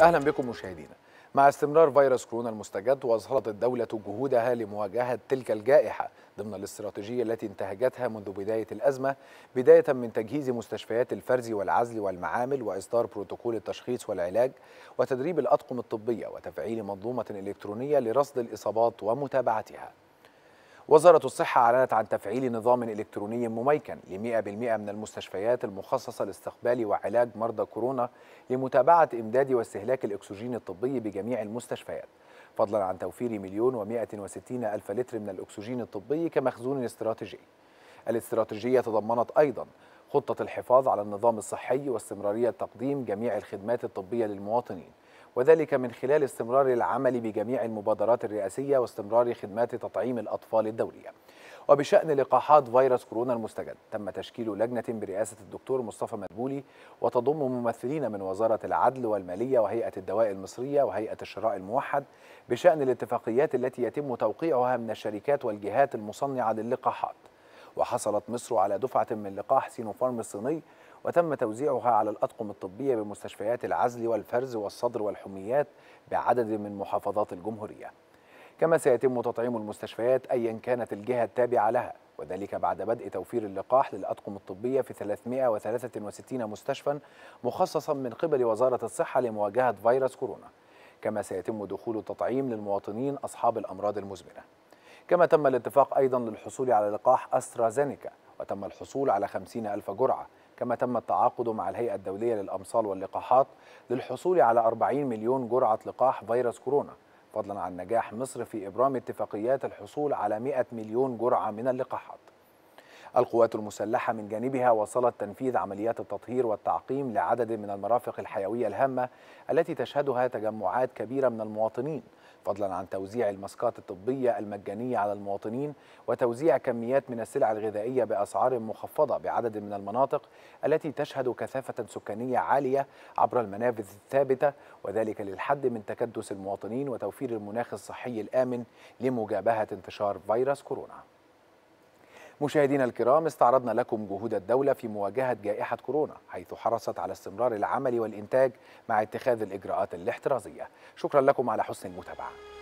اهلا بكم مشاهدينا مع استمرار فيروس كورونا المستجد واظهرت الدوله جهودها لمواجهه تلك الجائحه ضمن الاستراتيجيه التي انتهجتها منذ بدايه الازمه بدايه من تجهيز مستشفيات الفرز والعزل والمعامل واصدار بروتوكول التشخيص والعلاج وتدريب الاطقم الطبيه وتفعيل منظومه الكترونيه لرصد الاصابات ومتابعتها وزارة الصحة أعلنت عن تفعيل نظام إلكتروني مميكن ل 100% من المستشفيات المخصصة لاستقبال وعلاج مرضى كورونا لمتابعة إمداد واستهلاك الأكسجين الطبي بجميع المستشفيات فضلا عن توفير مليون ومائة وستين ألف لتر من الأكسجين الطبي كمخزون استراتيجي الاستراتيجية تضمنت أيضا خطة الحفاظ على النظام الصحي واستمرارية تقديم جميع الخدمات الطبية للمواطنين وذلك من خلال استمرار العمل بجميع المبادرات الرئاسية واستمرار خدمات تطعيم الأطفال الدولية وبشأن لقاحات فيروس كورونا المستجد تم تشكيل لجنة برئاسة الدكتور مصطفى مدبولي وتضم ممثلين من وزارة العدل والمالية وهيئة الدواء المصرية وهيئة الشراء الموحد بشأن الاتفاقيات التي يتم توقيعها من الشركات والجهات المصنعة للقاحات وحصلت مصر على دفعة من لقاح سينوفارم الصيني وتم توزيعها على الأطقم الطبية بمستشفيات العزل والفرز والصدر والحميات بعدد من محافظات الجمهورية كما سيتم تطعيم المستشفيات أيا كانت الجهة التابعة لها وذلك بعد بدء توفير اللقاح للأطقم الطبية في 363 مستشفى مخصصا من قبل وزارة الصحة لمواجهة فيروس كورونا كما سيتم دخول التطعيم للمواطنين أصحاب الأمراض المزمنة كما تم الاتفاق أيضا للحصول على لقاح أسترازينيكا وتم الحصول على 50 ألف جرعة كما تم التعاقد مع الهيئة الدولية للأمصال واللقاحات للحصول على 40 مليون جرعة لقاح فيروس كورونا فضلا عن نجاح مصر في إبرام اتفاقيات الحصول على 100 مليون جرعة من اللقاحات القوات المسلحة من جانبها وصلت تنفيذ عمليات التطهير والتعقيم لعدد من المرافق الحيوية الهامة التي تشهدها تجمعات كبيرة من المواطنين فضلا عن توزيع المسكات الطبية المجانية على المواطنين وتوزيع كميات من السلع الغذائية بأسعار مخفضة بعدد من المناطق التي تشهد كثافة سكانية عالية عبر المنافذ الثابتة وذلك للحد من تكدس المواطنين وتوفير المناخ الصحي الآمن لمجابهة انتشار فيروس كورونا مشاهدينا الكرام استعرضنا لكم جهود الدولة في مواجهة جائحة كورونا حيث حرصت على استمرار العمل والإنتاج مع اتخاذ الإجراءات الاحترازية شكرا لكم على حسن المتابعة